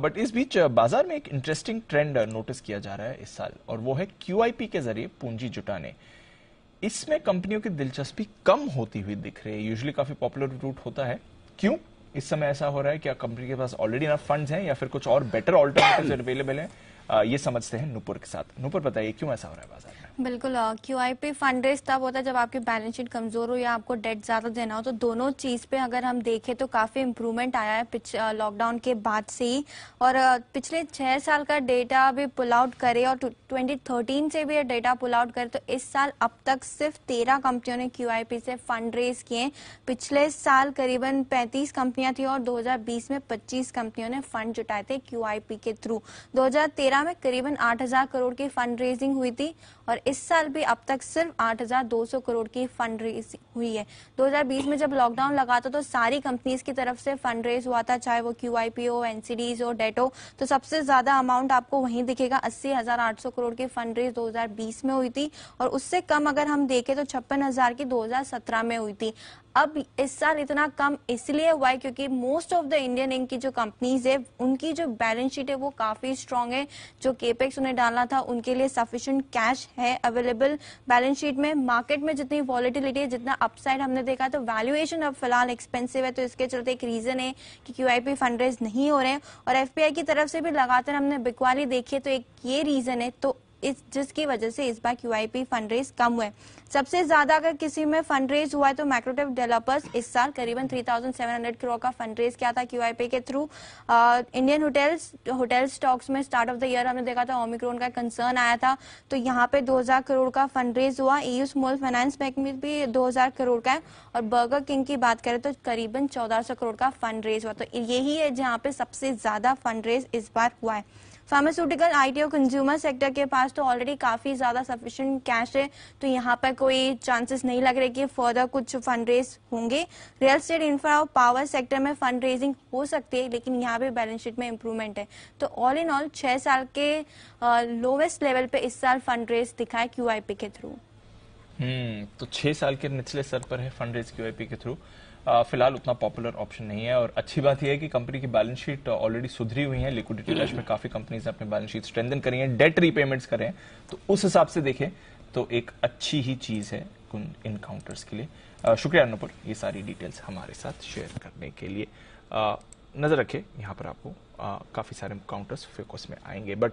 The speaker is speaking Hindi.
बट uh, इस बीच uh, बाजार में एक इंटरेस्टिंग ट्रेंड नोटिस किया जा रहा है इस साल और वो है क्यूआईपी के जरिए पूंजी जुटाने इसमें कंपनियों की दिलचस्पी कम होती हुई दिख रही है यूजली काफी पॉपुलर रूट होता है क्यों इस समय ऐसा हो रहा है क्या कंपनी के पास ऑलरेडी ना फंड्स हैं या फिर कुछ और बेटर ऑल्टरनेटिव्स अवेलेबल हैं ये समझते हैं नुपुर के साथ नुपुर बताइए क्यों ऐसा हो रहा है बाजार में बिल्कुल Q I P fund raise तब होता है जब आपकी बैलेंस शीट कमजोर हो या आपको डेट ज्यादा देना हो तो दोनों चीज पे अगर हम देखें तो काफी इम्प्रूवमेंट आया है लॉकडाउन के बाद से ही और पिछले छह साल का डेटा भी पुल आउट करे और ट्वेंटी थर्टीन से भी डेटा पुल आउट करे तो इस साल अब तक सिर्फ तेरह कंपनियों ने क्यू आई पी से फंड रेज किए पिछले साल करीबन पैंतीस कंपनियां थी और दो हजार बीस में पच्चीस कंपनियों ने फंड जुटाए थे क्यू आई पी के थ्रू दो हजार तेरह 2013 में करीबन 8000 करोड़ की फंड रेजिंग हुई थी और इस साल भी अब तक सिर्फ 8200 करोड़ की फंड रेज हुई है 2020 में जब लॉकडाउन लगा था तो सारी कंपनीज की तरफ से फंड रेज हुआ था चाहे वो क्यू आई पी हो एनसीडीज हो डेटो तो सबसे ज्यादा अमाउंट आपको वहीं दिखेगा अस्सी करोड़ की फंड रेज दो में हुई थी और उससे कम अगर हम देखें तो छप्पन की दो में हुई थी अब इस साल इतना कम इसलिए हुआ है क्योंकि most of the Indian Inc की जो कंपनीज है उनकी जो बैलेंस शीट है वो काफी स्ट्रांग है जो केपेक्स उन्हें डालना था उनके लिए सफिशियंट कैश है अवेलेबल बैलेंस शीट में मार्केट में जितनी वॉलिटिलिटी है जितना अपसाइड हमने देखा तो वैल्यूएशन अब फिलहाल एक्सपेंसिव है तो इसके चलते एक रीजन है कि क्यूआईपी फंड रेज नहीं हो रहे हैं और एफपीआई की तरफ से भी लगातार हमने बिकवाली देखी है तो एक ये रीजन है तो इस जिसकी वजह से इस बार क्यूआईपी फंड रेज कम हुए सबसे ज्यादा अगर किसी में फंड रेज हुआ है तो माइक्रोटेप डेवलपर्स इस साल करीबन 3,700 करोड़ का फंड रेज किया था क्यूआईपी के through Indian Hotels hotel stocks में स्टार्ट ऑफ द ईयर हमने देखा था ओमिक्रोन का कंसर्न आया था तो यहाँ पे 2000 करोड़ का फंड रेज हुआ ईयू स्मॉल फाइनेंस बैंक में भी दो करोड़ का है और बर्गर किंग की बात करें तो करीबन चौदह करोड़ का फंड रेज हुआ तो यही है जहाँ पे सबसे ज्यादा फंड रेज इस बार हुआ है फार्मास्यूटिकल आईटी और कंज्यूमर सेक्टर के पास तो ऑलरेडी काफ़ी ज़्यादा सफिशियंट कैश है तो यहाँ पर कोई चांसेस नहीं लग रहे कि फर्दर कुछ फंड रेज होंगे रियल स्टेट इंफ्रा और पावर सेक्टर में फंड रेजिंग हो सकती है लेकिन यहाँ पे बैलेंस शीट में इम्प्रूवमेंट है तो ऑल इन ऑल छह साल के लोवेस्ट लेवल पे इस साल फंड रेज दिखाए है क्यूआईपी के थ्रू हम्म तो छह साल के निचले स्तर पर है फंड रेज क्यूआईपी के थ्रू फिलहाल उतना पॉपुलर ऑप्शन नहीं है और अच्छी बात यह है कि कंपनी की बैलेंस शीट ऑलरेडी सुधरी हुई है लिक्विडिटी रश में काफी कंपनीज ने अपने बैलेंस शीट स्ट्रेंथन करी है डेट रीपेमेंट्स करें तो उस हिसाब से देखें तो एक अच्छी ही चीज है इनकाउंटर्स के लिए शुक्रिया अनुपुर ये सारी डिटेल्स हमारे साथ शेयर करने के लिए नजर रखें यहाँ पर आपको काफी सारे काउंटर्स फोकस में आएंगे बट